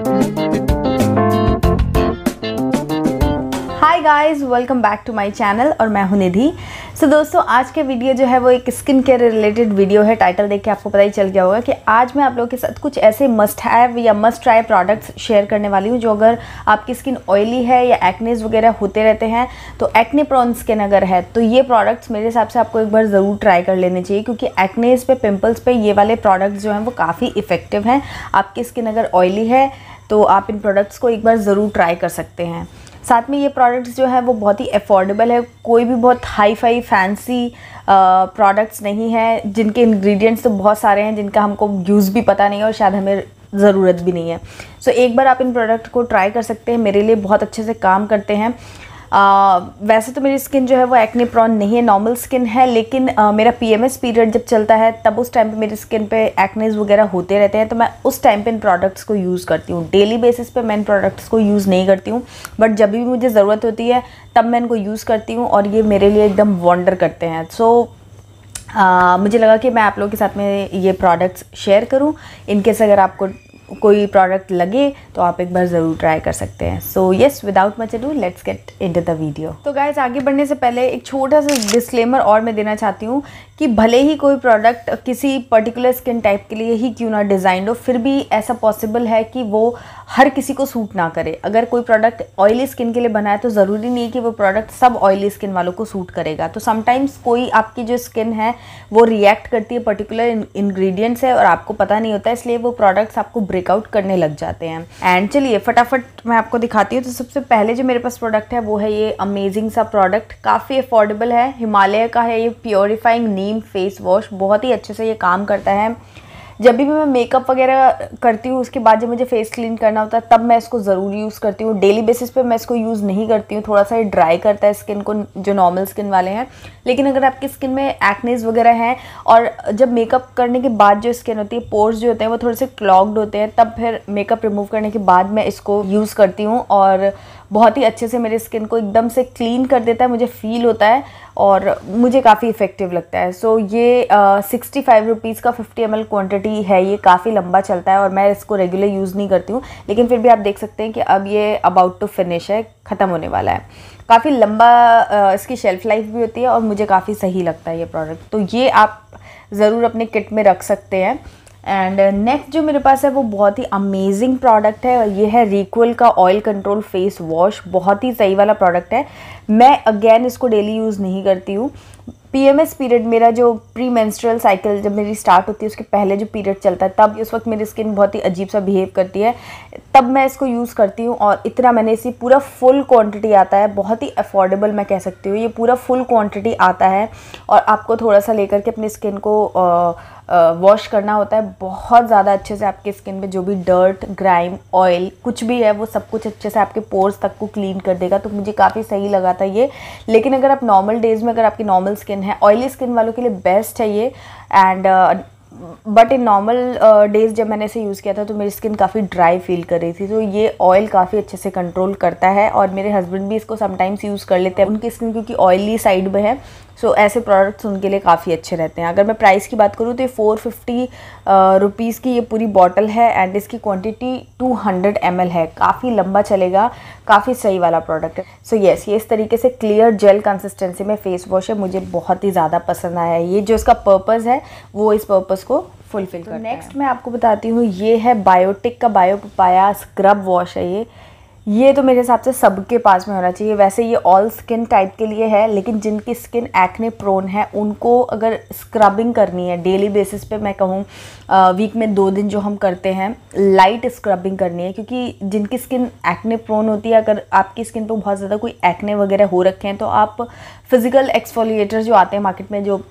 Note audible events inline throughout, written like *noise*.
Bye. Guys welcome back to my channel और मैं हूं निधि सो so, दोस्तों आज के वीडियो जो है वो एक स्किन केयर रिलेटेड वीडियो है टाइटल देख के आपको पता ही चल गया होगा कि आज मैं आप लोगों के साथ कुछ ऐसे मस्ट हैव या मस्ट ट्राई प्रोडक्ट्स शेयर करने वाली हूँ जो अगर आपकी स्किन ऑयली है या एक्नेस वगैरह होते रहते हैं तो एक्ने प्रॉन स्किन अगर है तो ये प्रोडक्ट्स मेरे हिसाब से आपको एक बार ज़रूर ट्राई कर लेने चाहिए क्योंकि एक्नेज पे पिम्पल्स पे ये वाले प्रोडक्ट्स जो हैं वो काफ़ी इफ़ेक्टिव हैं आपकी स्किन अगर ऑयली है तो आप इन प्रोडक्ट्स को एक बार ज़रूर ट्राई कर सकते हैं साथ में ये प्रोडक्ट्स जो है वो बहुत ही अफोर्डेबल है कोई भी बहुत हाई फाई फैंसी प्रोडक्ट्स नहीं है जिनके इंग्रेडिएंट्स तो बहुत सारे हैं जिनका हमको यूज़ भी पता नहीं है और शायद हमें ज़रूरत भी नहीं है सो so, एक बार आप इन प्रोडक्ट को ट्राई कर सकते हैं मेरे लिए बहुत अच्छे से काम करते हैं वैसे तो मेरी स्किन जो है वो एक्ने प्रॉन नहीं है नॉर्मल स्किन है लेकिन आ, मेरा पीएमएस पीरियड जब चलता है तब उस टाइम पे मेरी स्किन पे एक्नेज वगैरह होते रहते हैं तो मैं उस टाइम पे इन प्रोडक्ट्स को यूज़ करती हूँ डेली बेसिस पे मैं इन प्रोडक्ट्स को यूज़ नहीं करती हूँ बट जब भी मुझे ज़रूरत होती है तब मैं इनको यूज़ करती हूँ और ये मेरे लिए एकदम वॉन्डर करते हैं सो so, Uh, मुझे लगा कि मैं आप लोगों के साथ में ये प्रोडक्ट्स शेयर करूं इनकेस अगर आपको कोई प्रोडक्ट लगे तो आप एक बार ज़रूर ट्राई कर सकते हैं so yes without much ado let's get into the video तो गाइज आगे बढ़ने से पहले एक छोटा सा डिस्क्लेमर और मैं देना चाहती हूँ कि भले ही कोई प्रोडक्ट किसी पर्टिकुलर स्किन टाइप के लिए ही क्यों ना डिज़ाइंड हो फिर भी ऐसा पॉसिबल है कि वो हर किसी को सूट ना करे अगर कोई प्रोडक्ट ऑयली स्किन के लिए बनाए तो ज़रूरी नहीं है कि वो प्रोडक्ट सब ऑयली स्किन वालों को सूट करेगा तो समटाइम्स कोई आपकी जो स्किन है वो रिएक्ट करती है पर्टिकुलर इन्ग्रीडियंट्स है और आपको पता नहीं होता इसलिए वो प्रोडक्ट्स आपको ब्रेक ब्रेकआउट करने लग जाते हैं एंड चलिए फटाफट मैं आपको दिखाती हूँ तो सबसे पहले जो मेरे पास प्रोडक्ट है वो है ये अमेजिंग सा प्रोडक्ट काफ़ी अफोर्डेबल है हिमालय का है ये प्योरीफाइंग नीम फेस वॉश बहुत ही अच्छे से ये काम करता है जब भी मैं मेकअप वगैरह करती हूँ उसके बाद जब मुझे फेस क्लीन करना होता है तब मैं इसको ज़रूर यूज़ करती हूँ डेली बेसिस पे मैं इसको यूज़ नहीं करती हूँ थोड़ा सा ये ड्राई करता है स्किन को जो नॉर्मल स्किन वाले हैं लेकिन अगर आपकी स्किन में एक्नेज वगैरह हैं और जब मेकअप करने के बाद जो स्किन होती है पोर्स जो होते हैं वो थोड़े से क्लॉग्ड होते हैं तब फिर मेकअप रिमूव करने के बाद मैं इसको यूज़ करती हूँ और बहुत ही अच्छे से मेरे स्किन को एकदम से क्लीन कर देता है मुझे फ़ील होता है और मुझे काफ़ी इफ़ेक्टिव लगता है सो so, ये सिक्सटी फाइव रुपीज़ का फिफ्टी एम क्वांटिटी है ये काफ़ी लंबा चलता है और मैं इसको रेगुलर यूज़ नहीं करती हूँ लेकिन फिर भी आप देख सकते हैं कि अब ये अबाउट टू फिनिश है ख़त्म होने वाला है काफ़ी लंबा इसकी शेल्फ़ लाइफ भी होती है और मुझे काफ़ी सही लगता है ये प्रोडक्ट तो ये आप ज़रूर अपने किट में रख सकते हैं एंड नेक्स्ट uh, जो मेरे पास है वो बहुत ही अमेजिंग प्रोडक्ट है ये है रिक्वल का ऑयल कंट्रोल फेस वॉश बहुत ही सही वाला प्रोडक्ट है मैं अगेन इसको डेली यूज़ नहीं करती हूँ पीएमएस पीरियड मेरा जो प्री मेंस्ट्रुअल साइकिल जब मेरी स्टार्ट होती है उसके पहले जो पीरियड चलता है तब उस वक्त मेरी स्किन बहुत ही अजीब सा बिहेव करती है तब मैं इसको यूज़ करती हूँ और इतना मैंने इसी पूरा फुल क्वांटिटी आता है बहुत ही अफोर्डेबल मैं कह सकती हूँ ये पूरा फुल क्वांटिटी आता है और आपको थोड़ा सा लेकर के अपनी स्किन को वॉश करना होता है बहुत ज़्यादा अच्छे से आपके स्किन पे जो भी डर्ट ग्राइम ऑयल कुछ भी है वो सब कुछ अच्छे से आपके पोर्स तक को क्लीन कर देगा तो मुझे काफ़ी सही लगा था ये लेकिन अगर आप नॉर्मल डेज़ में अगर आपकी नॉर्मल स्किन है ऑयली स्किन वालों के लिए बेस्ट है ये and but in normal days जब मैंने इसे यूज़ किया था तो मेरी स्किन काफ़ी ड्राई फील कर रही थी तो ये ऑयल काफ़ी अच्छे से कंट्रोल करता है और मेरे हस्बैंड भी इसको समटाइम्स यूज़ कर लेते हैं उनकी स्किन क्योंकि ऑयली साइड में है सो so, ऐसे प्रोडक्ट्स उनके लिए काफ़ी अच्छे रहते हैं अगर मैं प्राइस की बात करूँ तो ये फ़ोर फिफ्टी रुपीज़ की ये पूरी बॉटल है एंड इसकी क्वांटिटी 200 हंड्रेड है काफ़ी लंबा चलेगा काफ़ी सही वाला प्रोडक्ट है सो येस ये इस तरीके से क्लियर जेल कंसिस्टेंसी में फेस वॉश है मुझे बहुत ही ज़्यादा पसंद आया है ये जो इसका पर्पज़ है वो इस पर्पज़ को फुलफिल कर नेक्स्ट मैं आपको बताती हूँ ये है बायोटिक का बायो पपाया स्क्रब वॉश है ये ये तो मेरे हिसाब से सबके पास में होना चाहिए वैसे ये ऑल स्किन टाइप के लिए है लेकिन जिनकी स्किन एक्ने प्रोन है उनको अगर स्क्रबिंग करनी है डेली बेसिस पे मैं कहूँ वीक में दो दिन जो हम करते हैं लाइट स्क्रबिंग करनी है क्योंकि जिनकी स्किन एक्ने प्रोन होती है अगर आपकी स्किन पर बहुत ज़्यादा कोई एक्ने वगैरह हो रखे हैं तो आप फिज़िकल एक्सफोलिएटर जो आते हैं मार्केट में जो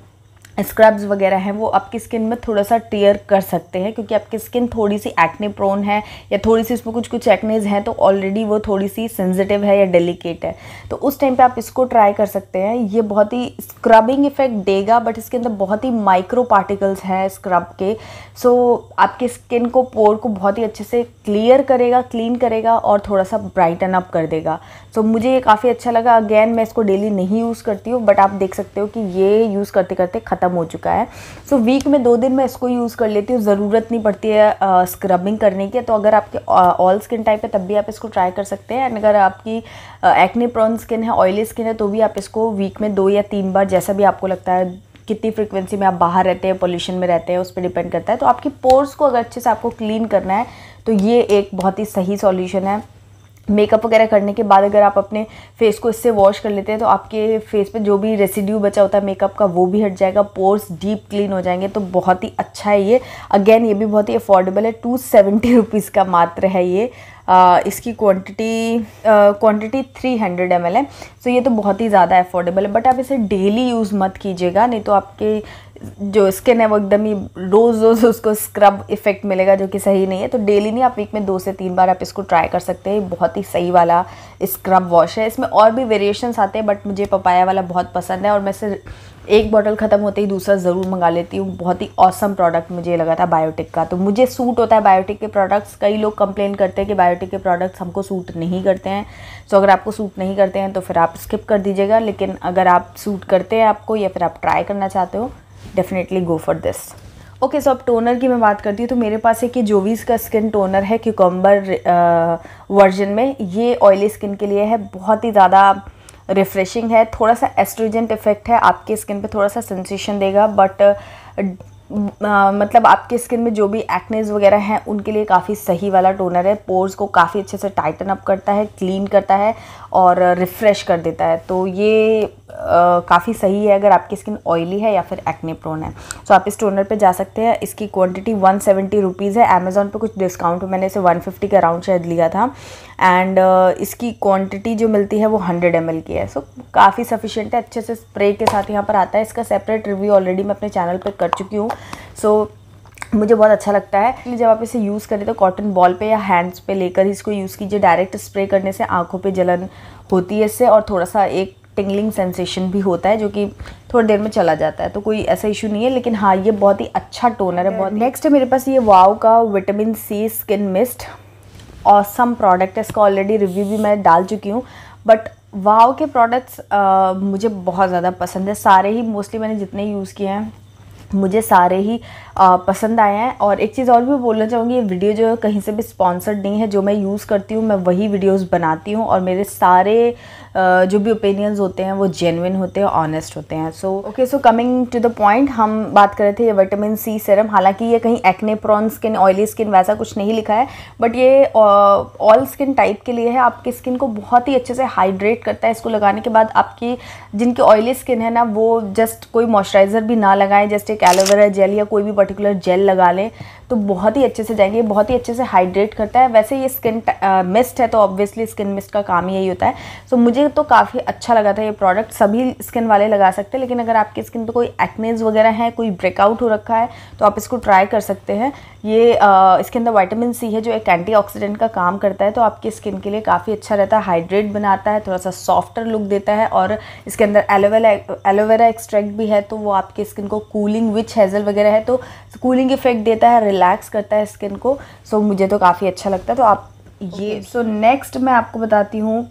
स्क्रब्स वगैरह हैं वो आपकी स्किन में थोड़ा सा टीयर कर सकते हैं क्योंकि आपकी स्किन थोड़ी सी एक्ने प्रोन है या थोड़ी सी उसमें कुछ कुछ एक्नेज हैं तो ऑलरेडी वो थोड़ी सी सेंसिटिव है या डेलिकेट है तो उस टाइम पे आप इसको ट्राई कर सकते हैं ये बहुत ही स्क्रबिंग इफेक्ट देगा बट इसके अंदर बहुत ही माइक्रो पार्टिकल्स हैं स्क्रब के सो so, आपकी स्किन को पोर को बहुत ही अच्छे से क्लियर करेगा क्लीन करेगा और थोड़ा सा ब्राइटन अप कर देगा सो so, मुझे ये काफ़ी अच्छा लगा अगेन मैं इसको डेली नहीं यूज़ करती हूँ बट आप देख सकते हो कि ये यूज़ करते करते ख़त्म ख़त्म हो चुका है सो so, वीक में दो दिन मैं इसको यूज़ कर लेती हूँ ज़रूरत नहीं पड़ती है स्क्रबिंग स्क्रबिंग करने की तो अगर आपके ऑल स्किन टाइप है तब भी आप इसको ट्राई कर सकते हैं एंड अगर आपकी एक्ने प्रॉन स्किन है ऑयली स्किन है तो भी आप इसको वीक में दो या तीन बार जैसा भी आपको लगता है कितनी फ्रिक्वेंसी में आप बाहर रहते हैं पोल्यूशन में रहते हैं उस पर डिपेंड करता है तो आपकी पोर्स को अगर अच्छे से आपको क्लीन करना है तो ये एक बहुत ही सही सॉल्यूशन है मेकअप वगैरह करने के बाद अगर आप अपने फेस को इससे वॉश कर लेते हैं तो आपके फेस पे जो भी रेसिड्यू बचा होता है मेकअप का वो भी हट जाएगा पोर्स डीप क्लीन हो जाएंगे तो बहुत ही अच्छा है ये अगेन ये भी बहुत ही अफोर्डेबल है टू सेवेंटी रुपीज़ का मात्र है ये आ, इसकी quantity quantity three hundred M है सो ये तो बहुत ही ज़्यादा अफोर्डेबल है बट आप इसे डेली यूज़ मत कीजिएगा नहीं तो आपके जो स्किन है वो एकदम ही रोज़ रोज़ उसको स्क्रब इफेक्ट मिलेगा जो कि सही नहीं है तो डेली नहीं आप वीक में दो से तीन बार आप इसको ट्राई कर सकते हैं बहुत ही सही वाला स्क्रब वॉश है इसमें और भी वेरिएशंस आते हैं बट मुझे पपाया वाला बहुत पसंद है और मैं सिर्फ एक बॉटल ख़त्म होते ही दूसरा ज़रूर मंगा लेती हूँ बहुत ही औसम प्रोडक्ट मुझे लगा था बायोटिक का तो मुझे सूट होता है बायोटिक के प्रोडक्ट्स कई लोग कंप्लेन करते हैं कि बायोटिक के प्रोडक्ट्स हमको सूट नहीं करते हैं सो अगर आपको सूट नहीं करते हैं तो फिर आप स्किप कर दीजिएगा लेकिन अगर आप सूट करते हैं आपको या फिर आप ट्राई करना चाहते हो definitely go for this okay so अब टोनर की मैं बात करती हूँ तो मेरे पास एक ये जोवीज़ का स्किन टोनर है क्यूकम्बर वर्जन में ये ऑयली स्किन के लिए है बहुत ही ज़्यादा रिफ़्रेशिंग है थोड़ा सा एस्ट्रोजेंट इफ़ेक्ट है आपके स्किन पे थोड़ा सा सेंसेशन देगा बट आ, मतलब आपके स्किन में जो भी एक्नेज वगैरह हैं उनके लिए काफ़ी सही वाला टोनर है पोर्स को काफ़ी अच्छे से टाइटन अप करता है क्लीन करता है और रिफ़्रेश कर देता है तो ये काफ़ी सही है अगर आपकी स्किन ऑयली है या फिर एक्ने प्रोन है सो so, आप इस टोनर पे जा सकते हैं इसकी क्वांटिटी 170 रुपीज़ है अमेज़ोन पे कुछ डिस्काउंट मैंने इसे 150 के अराउंड शायद लिया था एंड uh, इसकी क्वांटिटी जो मिलती है वो 100 एम की है सो so, काफ़ी सफिशेंट है अच्छे से स्प्रे के साथ यहाँ पर आता है इसका सेपरेट रिव्यू ऑलरेडी मैं अपने चैनल पर कर चुकी हूँ सो so, मुझे बहुत अच्छा लगता है जब आप इसे यूज़ करें तो कॉटन बॉल पे या हैंड्स पे लेकर इसको यूज़ कीजिए डायरेक्ट स्प्रे करने से आंखों पे जलन होती है इससे और थोड़ा सा एक टिंगलिंग सेंसेशन भी होता है जो कि थोड़ी देर में चला जाता है तो कोई ऐसा इशू नहीं है लेकिन हाँ ये बहुत ही अच्छा टोनर है बहुत नेक्स्ट है मेरे पास ये वाव का vitamin C skin mist awesome product है इसका ऑलरेडी रिव्यू भी मैं डाल चुकी हूँ बट वाव के प्रोडक्ट्स मुझे बहुत ज़्यादा पसंद है सारे ही मोस्टली मैंने जितने यूज़ किए हैं मुझे सारे ही पसंद आए हैं और एक चीज़ और भी बोलना चाहूँगी ये वीडियो जो है कहीं से भी स्पॉन्सर्ड नहीं है जो मैं यूज़ करती हूँ मैं वही वीडियोस बनाती हूँ और मेरे सारे जो भी ओपिनियंस होते हैं वो जेनविन होते हैं ऑनेस्ट होते हैं so okay so coming to the point हम बात कर रहे थे ये विटामिन सी सीरम हालांकि ये कहीं acne prone skin oily skin वैसा कुछ नहीं लिखा है बट ये ऑल स्किन टाइप के लिए है आपकी स्किन को बहुत ही अच्छे से हाइड्रेट करता है इसको लगाने के बाद आपकी जिनकी ऑयली स्किन है ना वो जस्ट कोई मॉइस्चराइज़र भी ना लगाएं जस्ट एक एलोवेरा जेल या कोई भी पर्टिकुलर जेल लगा लें तो बहुत ही अच्छे से जाएंगे बहुत ही अच्छे से हाइड्रेट करता है वैसे ये स्किन मिस्ट है तो ऑब्वियसली स्किन मिस्ट का काम यही होता है सो so, मुझे तो काफ़ी अच्छा लगा था ये प्रोडक्ट सभी स्किन वाले लगा सकते हैं लेकिन अगर आपकी स्किन पर कोई एक्नेज वगैरह है कोई ब्रेकआउट हो रखा है तो आप इसको ट्राई कर सकते हैं ये इसके अंदर वाइटामिन सी है जो एक एंटी का काम करता है तो आपकी स्किन के लिए काफ़ी अच्छा रहता है हाइड्रेट बनाता है थोड़ा सा सॉफ्टर लुक देता है और इसके अंदर एलोवेरा एलोवेरा एक्सट्रैक्ट भी है तो वो आपकी स्किन को कूलिंग विच हेज़ल वगैरह है तो कूलिंग इफेक्ट देता है रिलैक्स करता है स्किन को सो so, मुझे तो काफ़ी अच्छा लगता है तो आप ये सो okay. नेक्स्ट so, मैं आपको बताती हूँ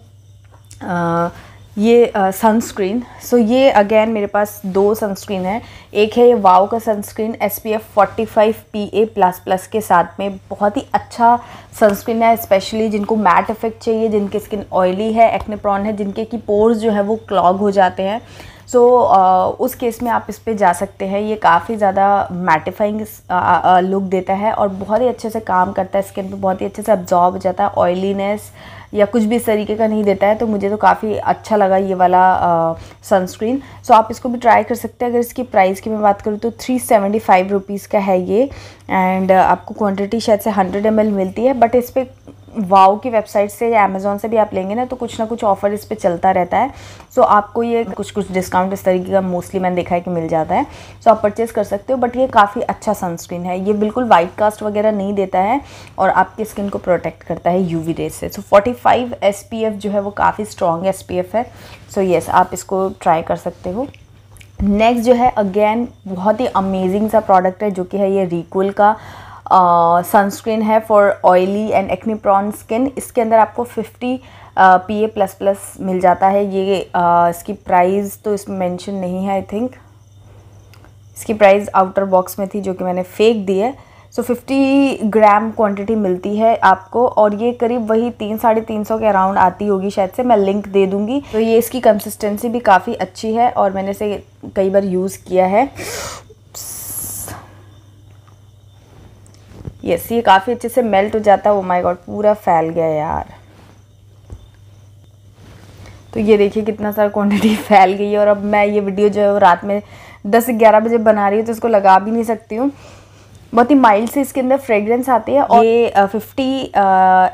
ये सनस्क्रीन uh, सो so, ये अगेन मेरे पास दो सनस्क्रीन है एक है ये वाओ का sunscreen S P F forty five P A plus plus के साथ में बहुत ही अच्छा सनस्क्रीन है स्पेशली जिनको मैट इफेक्ट चाहिए जिनकी स्किन ऑयली है एक्नेप्रॉन है जिनके की पोर्स जो है वो क्लॉग हो जाते हैं सो so, uh, उस केस में आप इस पर जा सकते हैं ये काफ़ी ज़्यादा मैटिफाइंग लुक देता है और बहुत ही अच्छे से काम करता है स्किन पे बहुत ही अच्छे से अब्जॉर्ब हो जाता है ऑयलीनेस या कुछ भी इस तरीके का नहीं देता है तो मुझे तो काफ़ी अच्छा लगा ये वाला सनस्क्रीन uh, सो so, आप इसको भी ट्राई कर सकते हैं अगर इसकी प्राइस की मैं बात करूँ तो थ्री सेवेंटी फाइव रुपीज़ का है ये एंड uh, आपको क्वान्टिटी शायद से हंड्रेड एम मिलती है बट इस पर वाओ की वेबसाइट से या अमेज़ोन से भी आप लेंगे ना तो कुछ ना कुछ ऑफ़र इस पर चलता रहता है सो so, आपको ये कुछ कुछ डिस्काउंट इस तरीके का मोस्टली मैंने देखा है कि मिल जाता है सो so, आप परचेज़ कर सकते हो बट ये काफ़ी अच्छा सनस्क्रीन है ये बिल्कुल वाइट कास्ट वगैरह नहीं देता है और आपकी स्किन को प्रोटेक्ट करता है यू वी रेज से so forty five S P F जो है वो काफ़ी स्ट्रॉन्ग एस पी एफ़ है सो so, येस yes, आप इसको ट्राई कर सकते हो नेक्स्ट जो है अगेन बहुत ही अमेजिंग सा प्रोडक्ट है जो कि है ये रिकुल का सनस्क्रीन है for oily and acne prone skin इसके अंदर आपको 50 पी ए प्लस प्लस मिल जाता है ये uh, इसकी प्राइस तो इसमें मेंशन नहीं है आई थिंक इसकी प्राइस आउटर बॉक्स में थी जो कि मैंने फेंक दी है सो फिफ्टी ग्राम क्वांटिटी मिलती है आपको और ये करीब वही तीन साढ़े तीन सौ के अराउंड आती होगी शायद से मैं लिंक दे दूँगी तो ये इसकी कंसिस्टेंसी भी काफ़ी अच्छी है और मैंने इसे कई बार यूज़ किया है यस ये काफ़ी अच्छे से मेल्ट हो जाता है वो माई गॉड पूरा फैल गया यार तो ये देखिए कितना सारा क्वांटिटी *laughs* फैल गई है और अब मैं ये वीडियो जो है वो रात में दस ग्यारह बजे बना रही हूँ तो इसको लगा भी नहीं सकती हूँ बहुत ही माइल्ड से इसके अंदर फ्रेग्रेंस आती है और ये फिफ्टी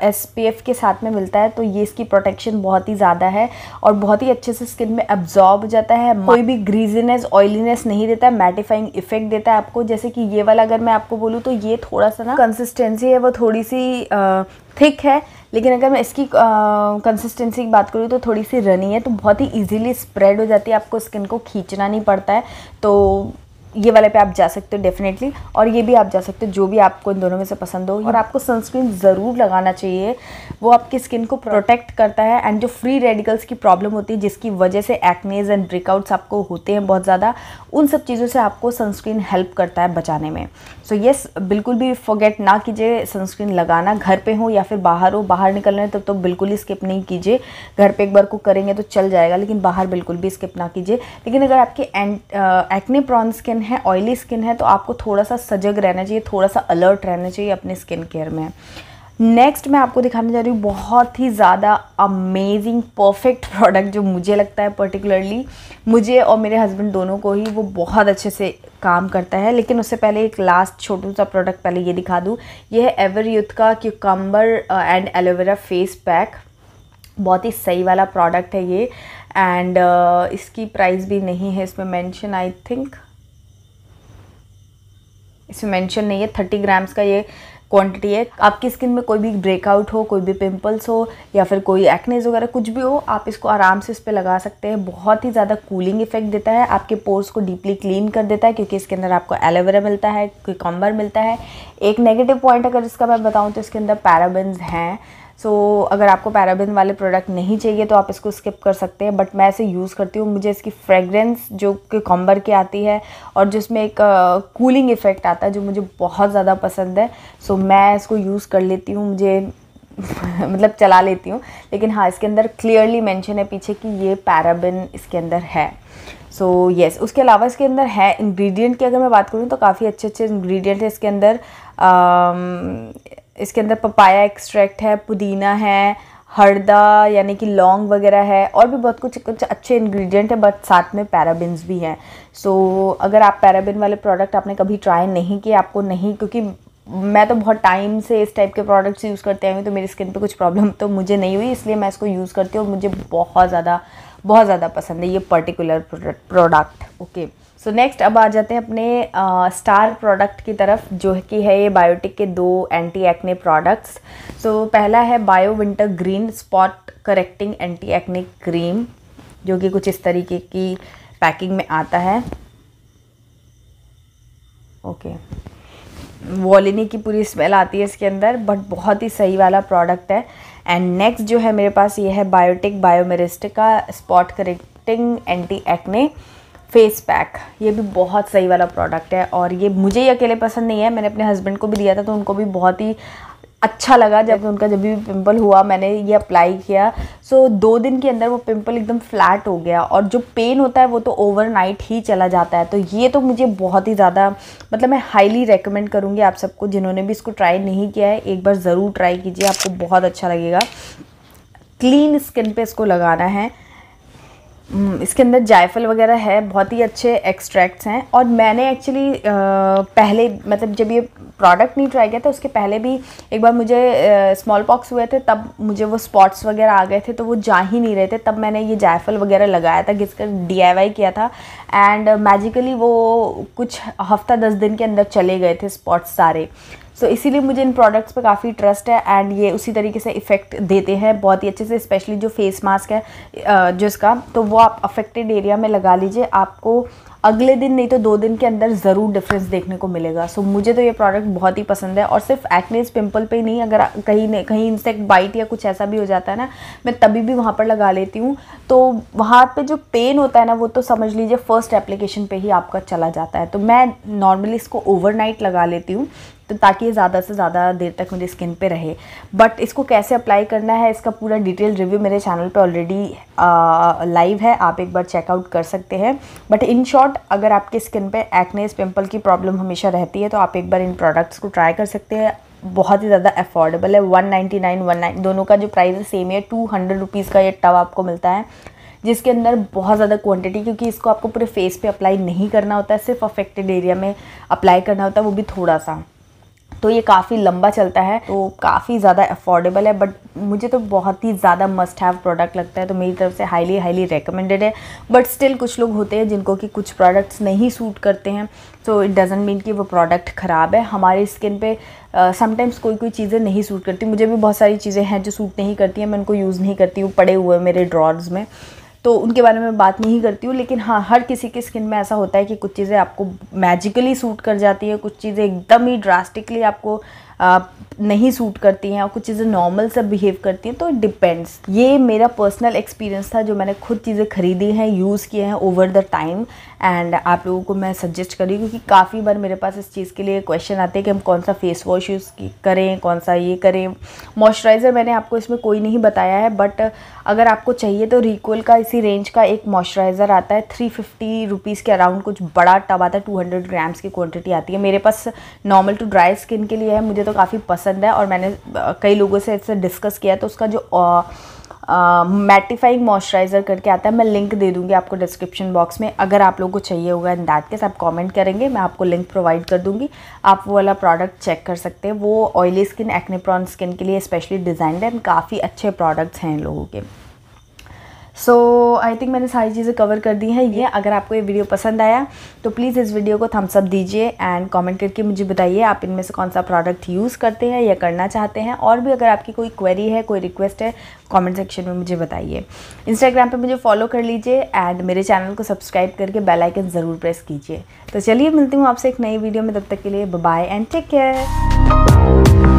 एस के साथ में मिलता है तो ये इसकी प्रोटेक्शन बहुत ही ज़्यादा है और बहुत ही अच्छे से स्किन में एब्जॉर्ब हो जाता है कोई भी ग्रीजीनेस ऑयलीनेस नहीं देता है मैटिफाइंग इफेक्ट देता है आपको जैसे कि ये वाला अगर मैं आपको बोलूँ तो ये थोड़ा सा ना कंसिस्टेंसी है वो थोड़ी सी थिक है लेकिन अगर मैं इसकी कंसिस्टेंसी की बात करूँ तो थोड़ी सी रनी है तो बहुत ही इजीली स्प्रेड हो जाती है आपको स्किन को खींचना नहीं पड़ता है तो ये वाले पे आप जा सकते हो डेफिनेटली और ये भी आप जा सकते हो जो भी आपको इन दोनों में से पसंद हो और आपको सनस्क्रीन ज़रूर लगाना चाहिए वो आपकी स्किन को प्रोटेक्ट करता है एंड जो फ्री रेडिकल्स की प्रॉब्लम होती है जिसकी वजह से एक्नेज एंड ब्रेकआउट्स आपको होते हैं बहुत ज़्यादा उन सब चीज़ों से आपको सनस्क्रीन हेल्प करता है बचाने में सो so येस yes, बिल्कुल भी फॉरगेट ना कीजिए सनस्क्रीन लगाना घर पे हो या फिर बाहर हो बाहर निकल रहे हैं तब तो, तो बिल्कुल ही स्किप नहीं कीजिए घर पे एक बार को करेंगे तो चल जाएगा लेकिन बाहर बिल्कुल भी स्किप ना कीजिए लेकिन अगर आपकी एक्ने प्रॉन स्किन है ऑयली स्किन है तो आपको थोड़ा सा सजग रहना चाहिए थोड़ा सा अलर्ट रहना चाहिए अपने स्किन केयर में नेक्स्ट मैं आपको दिखाने जा रही हूँ बहुत ही ज़्यादा अमेजिंग परफेक्ट प्रोडक्ट जो मुझे लगता है पर्टिकुलरली मुझे और मेरे हस्बैंड दोनों को ही वो बहुत अच्छे से काम करता है लेकिन उससे पहले एक लास्ट छोटू सा प्रोडक्ट पहले ये दिखा दूँ ये है एवर यूथ का cucumber and aloe vera face pack बहुत ही सही वाला प्रोडक्ट है ये एंड uh, इसकी प्राइस भी नहीं है इसमें मेंशन आई थिंक इसमें मेंशन नहीं है थर्टी ग्राम्स का ये क्वांटिटी है आपकी स्किन में कोई भी ब्रेकआउट हो कोई भी पिंपल्स हो या फिर कोई एक्नेज वगैरह कुछ भी हो आप इसको आराम से इस पर लगा सकते हैं बहुत ही ज़्यादा कूलिंग इफेक्ट देता है आपके पोर्स को डीपली क्लीन कर देता है क्योंकि इसके अंदर आपको एलोवेरा मिलता है कोई कॉम्बर मिलता है एक नेगेटिव पॉइंट अगर इसका मैं बताऊँ तो इसके अंदर पैराबिन्स हैं सो so, अगर आपको पैराबिन वाले प्रोडक्ट नहीं चाहिए तो आप इसको स्किप कर सकते हैं बट मैं इसे यूज़ करती हूँ मुझे इसकी फ्रेगरेंस जो कि कॉम्बर की आती है और जिसमें एक कूलिंग uh, इफ़ेक्ट आता है जो मुझे बहुत ज़्यादा पसंद है सो so, मैं इसको यूज़ कर लेती हूँ मुझे *laughs* मतलब चला लेती हूँ लेकिन हाँ इसके अंदर क्लियरली मैंशन है पीछे कि ये पैराबिन इसके अंदर है सो so, येस yes. उसके अलावा इसके अंदर है इंग्रेडिएंट की अगर मैं बात करूँ तो काफ़ी अच्छे अच्छे इंग्रेडिएंट है इसके अंदर इसके अंदर पपाया एक्सट्रैक्ट है पुदीना है हरदा यानी कि लौंग वगैरह है और भी बहुत कुछ कुछ अच्छे इंग्रेडिएंट है बट साथ में पैराबिन्स भी हैं सो so, अगर आप पैराबिन वाले प्रोडक्ट आपने कभी ट्राई नहीं किए आपको नहीं क्योंकि मैं तो बहुत टाइम से इस टाइप के प्रोडक्ट्स यूज़ करते आई हूँ तो मेरी स्किन पे कुछ प्रॉब्लम तो मुझे नहीं हुई इसलिए मैं इसको यूज़ करती हूँ और मुझे बहुत ज़्यादा बहुत ज़्यादा पसंद है ये particular product okay okay. So next अब आ जाते हैं अपने स्टार प्रोडक्ट की तरफ जो कि है ये बायोटिक के दो anti acne products so so, पहला है bio wintergreen spot correcting anti acne cream जो कि कुछ इस तरीके की पैकिंग में आता है ओके वॉलिनी की पूरी स्मेल आती है इसके अंदर बट बहुत ही सही वाला प्रोडक्ट है एंड नेक्स्ट जो है मेरे पास ये है बायोटिक बायोमेरिस्टिक का spot correcting anti acne face pack ये भी बहुत सही वाला प्रोडक्ट है और ये मुझे ये अकेले पसंद नहीं है मैंने अपने हस्बैंड को भी दिया था तो उनको भी बहुत ही अच्छा लगा जब उनका जब भी पिंपल हुआ मैंने ये अप्लाई किया सो so, दो दिन के अंदर वो पिंपल एकदम फ्लैट हो गया और जो पेन होता है वो तो ओवरनाइट ही चला जाता है तो ये तो मुझे बहुत ही ज़्यादा मतलब मैं हाईली रेकमेंड करूँगी आप सबको जिन्होंने भी इसको ट्राई नहीं किया है एक बार ज़रूर ट्राई कीजिए आपको बहुत अच्छा लगेगा क्लीन स्किन पर इसको लगाना है हम्म, इसके अंदर जायफल वगैरह है बहुत ही अच्छे एक्सट्रैक्ट्स हैं और मैंने एक्चुअली पहले मतलब जब ये प्रोडक्ट नहीं ट्राई किया था उसके पहले भी एक बार मुझे स्मॉल पॉक्स हुए थे तब मुझे वो स्पॉट्स वगैरह आ गए थे तो वो जा ही नहीं रहे थे तब मैंने ये जायफल वगैरह लगाया था घिस डी किया था एंड मैजिकली वो कुछ हफ्ता दस दिन के अंदर चले गए थे स्पॉट्स सारे सो so, इसीलिए मुझे इन प्रोडक्ट्स पे काफ़ी ट्रस्ट है एंड ये उसी तरीके से इफ़ेक्ट देते हैं बहुत ही अच्छे से स्पेशली जो फेस मास्क है जिसका तो वो आप अफेक्टेड एरिया में लगा लीजिए आपको अगले दिन नहीं तो दो दिन के अंदर ज़रूर डिफरेंस देखने को मिलेगा सो so, मुझे तो ये प्रोडक्ट बहुत ही पसंद है और सिर्फ एक्नेस पिंपल पे ही नहीं अगर कहीं कहीं इंसेक्ट बाइट या कुछ ऐसा भी हो जाता है ना मैं तभी भी वहाँ पर लगा लेती हूँ तो वहाँ पे जो पेन होता है ना वो तो समझ लीजिए फर्स्ट एप्लीकेशन पर ही आपका चला जाता है तो मैं नॉर्मली इसको ओवर लगा लेती हूँ तो ताकि ये ज़्यादा से ज़्यादा देर तक मेरी स्किन पे रहे बट इसको कैसे अप्लाई करना है इसका पूरा डिटेल रिव्यू मेरे चैनल पे ऑलरेडी लाइव है आप एक बार चेकआउट कर सकते हैं बट इन शॉर्ट अगर आपके स्किन पे एक्नेस पिम्पल की प्रॉब्लम हमेशा रहती है तो आप एक बार इन प्रोडक्ट्स को ट्राई कर सकते हैं बहुत ही ज़्यादा अफोर्डेबल है one ninety nine one nine दोनों का जो प्राइस है सेम है टू हंड्रेड रुपीज़ का ये टव आपको मिलता है जिसके अंदर बहुत ज़्यादा क्वांटिटी क्योंकि इसको आपको पूरे फेस पे अप्लाई नहीं करना होता है सिर्फ अफेक्टेड एरिया में अप्लाई करना होता है वो भी थोड़ा सा तो ये काफ़ी लंबा चलता है तो काफ़ी ज़्यादा अफोर्डेबल है बट मुझे तो बहुत ही ज़्यादा मस्ट हैव प्रोडक्ट लगता है तो मेरी तरफ से हाईली हाईली रिकमेंडेड है बट स्टिल कुछ लोग होते हैं जिनको कि कुछ प्रोडक्ट्स नहीं सूट करते हैं सो इट डजेंट मीन कि वो प्रोडक्ट ख़राब है हमारे स्किन पे समटाइम्स uh, कोई कोई चीज़ें नहीं सूट करती मुझे भी बहुत सारी चीज़ें हैं जो सूट नहीं करती हैं मैं उनको यूज़ नहीं करती हूँ पड़े हुए मेरे ड्रॉर्स में तो उनके बारे में बात नहीं करती हूँ लेकिन हाँ हर किसी के स्किन में ऐसा होता है कि कुछ चीज़ें आपको मैजिकली सूट कर जाती है कुछ चीज़ें एकदम ही ड्रास्टिकली आपको नहीं सूट करती हैं और कुछ चीज़ें नॉर्मल से बिहेव करती हैं तो इट डिपेंड्स ये मेरा पर्सनल एक्सपीरियंस था जो मैंने खुद चीज़ें खरीदी हैं यूज़ किए हैं ओवर द टाइम एंड आप लोगों को मैं सजेस्ट करी क्योंकि काफ़ी बार मेरे पास इस चीज़ के लिए क्वेश्चन आते हैं कि हम कौन सा फेस वॉश यूज़ करें कौन सा ये करें मॉइस्चराइज़र मैंने आपको इसमें कोई नहीं बताया है बट अगर आपको चाहिए तो रिकोल का इसी रेंज का एक मॉइस्चराइज़र आता है थ्री फिफ्टी रुपीज़ के अराउंड कुछ बड़ा टब आता है टू हंड्रेड ग्राम्स की क्वान्टिटी आती है मेरे पास नॉर्मल टू ड्राई स्किन के लिए है मुझे तो काफ़ी पसंद पसंद है और मैंने कई लोगों से इससे डिस्कस किया तो उसका जो मैटिफाइंग uh, मॉइस्चराइज़र करके आता है मैं लिंक दे दूँगी आपको डिस्क्रिप्शन बॉक्स में अगर आप लोगों को चाहिए होगा इन दैट केस आप कमेंट करेंगे मैं आपको लिंक प्रोवाइड कर दूंगी आप वो वाला प्रोडक्ट चेक कर सकते हैं वो ऑयली स्किन एक्नेप्रॉन स्किन के लिए स्पेशली डिज़ाइंड है एंड काफ़ी अच्छे प्रोडक्ट्स हैं इन लोगों के सो आई थिंक मैंने सारी चीज़ें कवर कर दी हैं ये अगर आपको ये वीडियो पसंद आया तो प्लीज़ इस वीडियो को थम्सअप दीजिए एंड कमेंट करके मुझे बताइए आप इनमें से कौन सा प्रोडक्ट यूज़ करते हैं या करना चाहते हैं और भी अगर आपकी कोई क्वेरी है कोई रिक्वेस्ट है कमेंट सेक्शन में मुझे बताइए इंस्टाग्राम पे मुझे फॉलो कर लीजिए एंड मेरे चैनल को सब्सक्राइब करके बेलाइकन ज़रूर प्रेस कीजिए तो चलिए मिलती हूँ आपसे एक नई वीडियो में तब तक के लिए बाय एंड टेक केयर